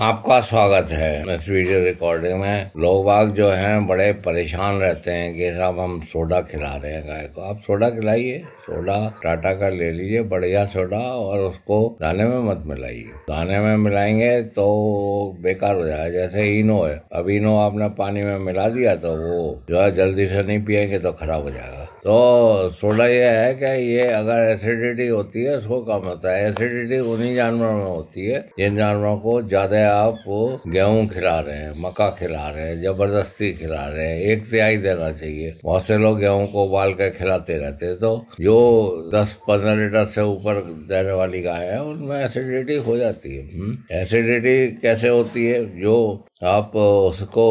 आपका स्वागत है इस वीडियो रिकॉर्डिंग में लोग बाग जो हैं बड़े परेशान रहते हैं कि साहब हम सोडा खिला रहे हैं गाय को आप सोडा खिलाइए सोडा टाटा का ले लीजिए बढ़िया सोडा और उसको दाने में मत मिलाइए दाने में मिलाएंगे तो बेकार हो जाएगा जैसे इनो है अब इनो आपने पानी में मिला दिया तो वो जो है जल्दी से नहीं पिएंगे तो खराब हो जाएगा तो सोडा ये है कि ये अगर एसिडिटी होती है उसको कम होता है एसिडिटी उन्हीं जानवरों में होती है जिन जानवरों को ज्यादा कहते हैं आप वो गेहूं खिला रहे हैं मक्का खिला रहे हैं जबरदस्ती खिला रहे हैं एक तिहाई देना चाहिए बहुत से लोग गेहूं को उबाल कर खिलाते रहते हैं तो जो दस पंद्रह लीटर से ऊपर देने वाली गाय है उनमें एसिडिटी हो जाती है एसिडिटी हम्म? कैसे होती है जो आप उसको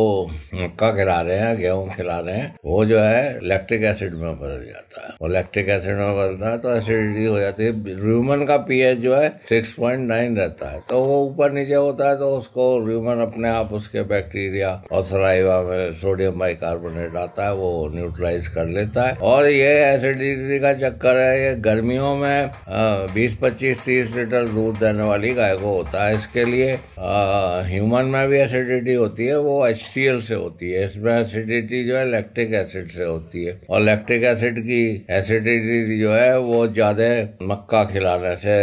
मक्का खिला रहे हैं गेहूं खिला रहे हैं वो जो है लैक्टिक एसिड में बदल जाता है और लैक्टिक एसिड में बदलता है तो एसिडिटी हो जाती है ह्यूमन का पीएच जो है सिक्स पॉइंट नाइन रहता है तो वो ऊपर नीचे होता है जाएगा तो उसको ह्यूमन अपने आप उसके बैक्टीरिया और सलाइवा में सोडियम बाइकार्बोनेट आता है वो न्यूट्रलाइज कर लेता है और ये एसिडिटी का चक्कर है ये गर्मियों में बीस पच्चीस तीस लीटर दूध देने वाली गाय को होता है इसके लिए ह्यूमन में भी एसिडिटी होती है वो एच से होती है इसमें एसिडिटी जो है लैक्टिक एसिड से होती है और लैक्टिक एसिड की एसिडिटी जो है वो ज्यादा मक्का खिलाने से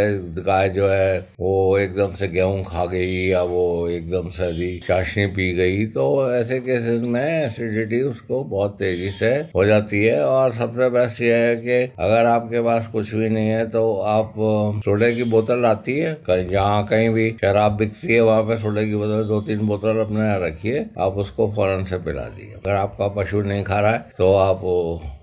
गाय जो है वो एकदम से गेहूं खा गई या या वो एकदम सर्दी चाशनी पी गई तो ऐसे केसेस में एसिडिटी उसको बहुत तेजी से हो जाती है और सबसे बेस्ट यह है कि अगर आपके पास कुछ भी नहीं है तो आप सोडे की बोतल आती है जहाँ कहीं भी शराब बिकती है वहां पे सोडे की बोतल दो तीन बोतल अपने रखिए आप उसको फौरन से पिला दिए अगर आपका पशु नहीं खा रहा है तो आप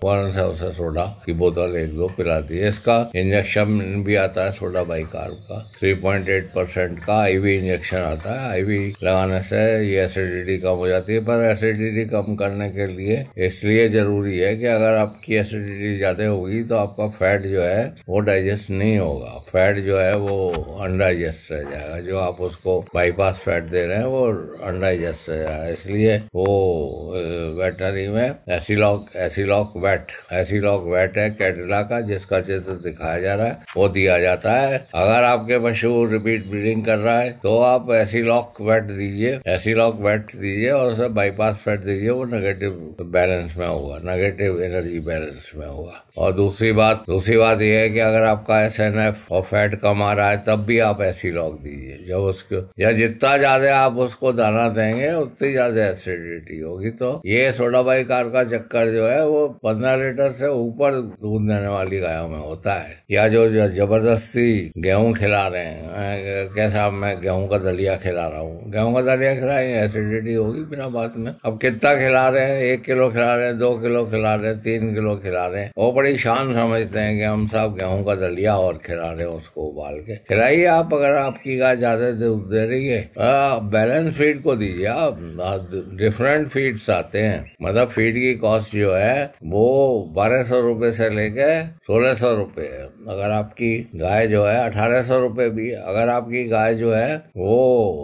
फौरन से उसे सोडा की बोतल एक दो पिला दीजिए इसका इंजेक्शन भी आता है सोडा बाइकार का थ्री पॉइंट एट परसेंट का आईवी इंजेक्शन आता है आईवी लगाने से ये एसिडिटी कम हो जाती है पर एसिडिटी कम करने के लिए इसलिए जरूरी है कि अगर आपकी एसिडिटी ज़्यादा होगी तो आपका फैट जो है वो डाइजेस्ट नहीं होगा फैट जो है वो अनडाइजेस्ट रह जाएगा जो आप उसको बाईपास फैट दे रहे हैं वो अनडाइजेस्ट रह जाएगा इसलिए वो वेटनरी में Aciloc Aciloc vet Aciloc vet है कैडिला का जिसका चित्र दिखाया जा रहा है वो दिया जाता है अगर आपके पशु रिपीट ब्रीडिंग कर रहा है तो आप लॉक वेट दीजिए लॉक वेट दीजिए और उसे बाईपास फेट दीजिए वो नेगेटिव बैलेंस में होगा नेगेटिव एनर्जी बैलेंस में होगा और दूसरी बात दूसरी बात यह है कि अगर आपका एस एन एफ और फैट कम आ रहा है तब भी आप लॉक दीजिए जब उसको या जितना ज्यादा आप उसको दाना देंगे उतनी ज्यादा एसिडिटी होगी तो ये सोडा बाई कार का चक्कर जो है वो पंद्रह लीटर से ऊपर दूध देने वाली गायों में होता है या जो जबरदस्ती गेहूं खिला रहे हैं कैसा मैं गेहूं का दलिया दलिया खिला रहा हूँ गेहूँ का दलिया खिलाएंगे एसिडिटी होगी बिना बात में अब कितना खिला रहे हैं एक किलो खिला रहे हैं दो किलो खिला रहे हैं तीन किलो खिला रहे हैं वो बड़ी शान समझते हैं कि हम साहब गेहूँ का दलिया और खिला रहे हैं उसको उबाल के खिलाइए आप अगर आपकी गाय ज्यादा दूध दे रही है बैलेंस फीड को दीजिए आप डिफरेंट फीड्स आते हैं मतलब फीड की कॉस्ट जो है वो बारह सौ रूपये से लेके सोलह सौ रूपये अगर आपकी गाय जो है अठारह सौ रूपये भी अगर आपकी गाय जो है वो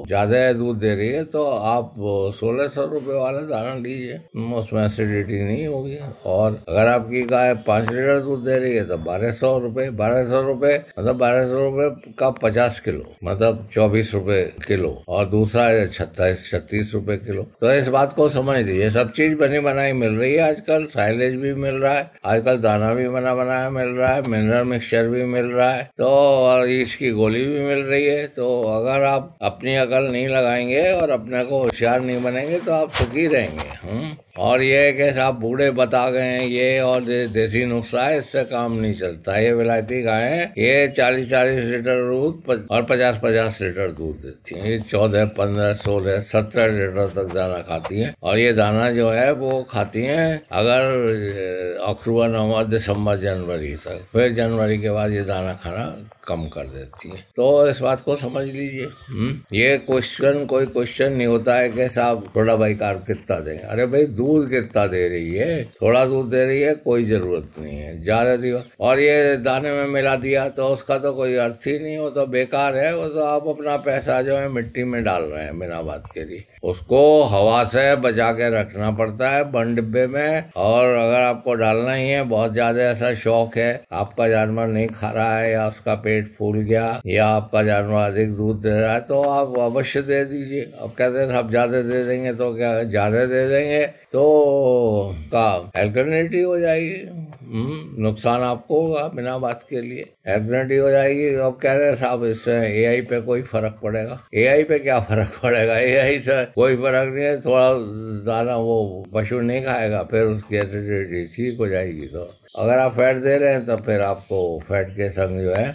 ज़्यादा दूध दे रही है तो आप सोलह सौ रूपये वाला दाना लीजिए हम्म, उसमें एसिडिटी नहीं होगी और अगर आपकी गाय पांच लीटर दूध दे रही है तो बारह सौ रूपये बारह सौ रूपये मतलब बारह सौ रूपये का पचास किलो मतलब चौबीस रूपये किलो और दूसरा छत्तीस छत्तीस रूपये किलो तो इस बात को समझ लीजिए सब चीज़ बनी बनाई मिल रही है आजकल साइलेज भी मिल रहा है आजकल दाना भी बना बनाया मिल रहा है मिनरल मिक्सचर भी मिल रहा है तो और इसकी गोली भी मिल रही है तो अगर आप अपने अपनी अकल नहीं लगाएंगे और अपने को होशियार नहीं बनेंगे तो आप सुखी रहेंगे हम्म। और ये कि साहब बूढ़े बता गए हैं ये और दे, देसी नुस्खा है इससे काम नहीं चलता ये विलायती है ये चालीस चालीस लीटर दूध और पचास पचास लीटर दूध देती है ये चौदह पंद्रह सोलह सत्रह लीटर तक दाना खाती है और ये दाना जो है वो खाती है अगर अक्टूबर नवम्बर दिसंबर जनवरी तक फिर जनवरी के बाद ये दाना खाना कम कर देती है तो इस बात को समझ लीजिए हम्म, ये क्वेश्चन कोई क्वेश्चन नहीं होता है कि साहब थोड़ा भाई कार कितना दें अरे भाई दूध कितना दे रही है थोड़ा दूध दे रही है कोई जरूरत नहीं है ज्यादा दी और ये दाने में मिला दिया तो उसका तो कोई अर्थ ही नहीं वो तो बेकार है वो तो आप अपना पैसा जो है मिट्टी में डाल रहे हैं बिना बात के लिए उसको हवा से बचा के रखना पड़ता है बंद डिब्बे में और अगर आपको डालना ही है बहुत ज्यादा ऐसा शौक है आपका जानवर नहीं खा रहा है या उसका पेट फूल गया या आपका जानवर अधिक दूध दे रहा है तो आप अवश्य दे दीजिए अब कहते हैं आप ज्यादा दे देंगे तो क्या ज्यादा दे देंगे तो का एल्टरनेटिव हो जाएगी हम्म, नुकसान आपको होगा बिना बात के लिए एल्टरनेटिव हो जाएगी अब कह रहे हैं साहब इससे ए पे कोई फर्क पड़ेगा ए पे क्या फर्क पड़ेगा आई से कोई फर्क नहीं है थोड़ा ज्यादा वो पशु नहीं खाएगा फिर उसकी एसिडिटी ठीक हो जाएगी तो अगर आप फैट दे रहे हैं तो फिर आपको फैट के संग जो है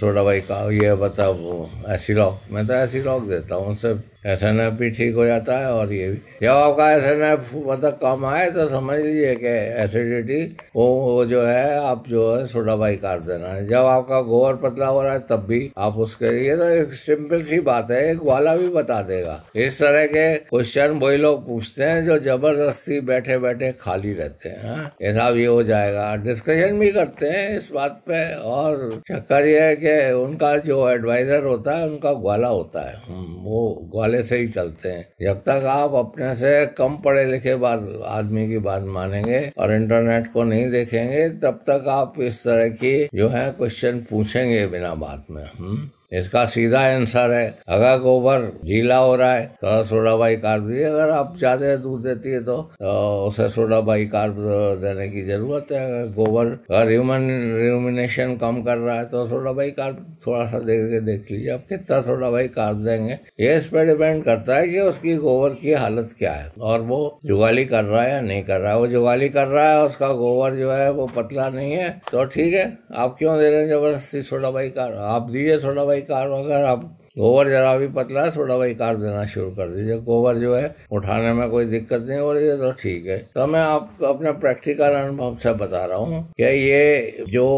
सोडा भाई का ये मतलब एसिलॉक मैं तो एसिलॉक देता हूँ उससे एस एन एफ भी ठीक हो जाता है और ये भी जब आपका एस एन एफ मतलब कम आए तो समझ लीजिए कि एसिडिटी वो, वो जो है आप जो है सोडा बाई काट देना है जब आपका गोबर पतला हो रहा है तब भी आप उसके लिए तो एक सिंपल सी बात है एक वाला भी बता देगा इस तरह के क्वेश्चन वही लोग पूछते हैं जो जबरदस्ती बैठे बैठे खाली रहते हैं ऐसा हाँ। भी हो जाएगा डिस्कशन भी करते हैं इस बात पे और चक्कर ये है कि उनका जो एडवाइजर होता है उनका ग्वाला होता है हम्म, वो ग्वाला पहले से ही चलते हैं जब तक आप अपने से कम पढ़े लिखे बात आदमी की बात मानेंगे और इंटरनेट को नहीं देखेंगे तब तक आप इस तरह की जो है क्वेश्चन पूछेंगे बिना बात में हम्म इसका सीधा आंसर है अगर गोबर गीला हो रहा है तो सोडा बाई कार्ब दीजिए अगर आप ज्यादा दूध देती है तो, तो उसे सोडा बाई कार्ब देने की जरूरत है अगर गोबर अगर ह्यूमन रिमिनेशन कम कर रहा है तो सोडा बाई कार्ब थोड़ा सा देख देख लीजिए आप कितना सोडा बाई कार्ब देंगे ये इस पर डिपेंड करता है कि उसकी गोबर की हालत क्या है और वो जुगाली कर रहा है या नहीं कर रहा है वो जुगाली कर रहा है उसका गोबर जो है वो पतला नहीं है तो ठीक है आप क्यों दे रहे हैं जबरदस्ती सोडा बाई कार्ब आप दीजिए सोडा बाई कार वगैरह गोबर जरा भी पतला है थोड़ा वही काट देना शुरू कर दीजिए गोबर जो है उठाने में कोई दिक्कत नहीं हो रही है तो ठीक है तो मैं आपको अपने प्रैक्टिकल अनुभव से बता रहा हूँ कि ये जो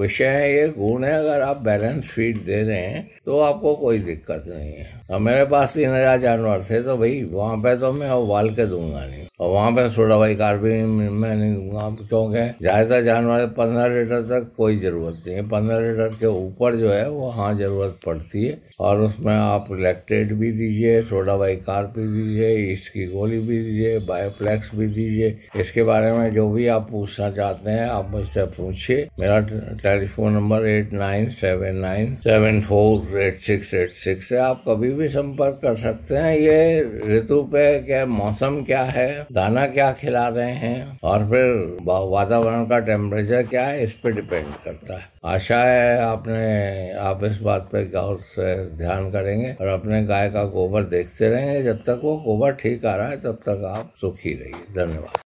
विषय है ये गुण है अगर आप बैलेंस फीड दे रहे हैं तो आपको कोई दिक्कत नहीं है अब मेरे पास तीन हजार जानवर थे तो भाई वहाँ पे तो मैं उबाल के दूंगा नहीं और वहाँ पे सोडा भाई कार भी मैं नहीं दूंगा क्योंकि ज्यादातर जानवर पंद्रह लीटर तक कोई जरूरत नहीं है पंद्रह लीटर के ऊपर जो है वो हाँ जरूरत पड़ती है और उसमें आप लैक्टेट भी दीजिए सोडा बाई कार भी दीजिए इसकी गोली भी दीजिए बायोप्लेक्स भी दीजिए इसके बारे में जो भी आप पूछना चाहते हैं आप मुझसे पूछिए मेरा telephone number eight nine seven nine seven four eight six eight six है आप कभी भी संपर्क कर सकते हैं ये ऋतु पे क्या मौसम क्या है दाना क्या खिला रहे हैं और फिर वातावरण का टेम्परेचर क्या है इस पर डिपेंड करता है आशा है आपने आप इस बात पे गौर से ध्यान करेंगे और अपने गाय का गोबर देखते रहेंगे जब तक वो गोबर ठीक आ रहा है तब तक आप सुखी रहिए धन्यवाद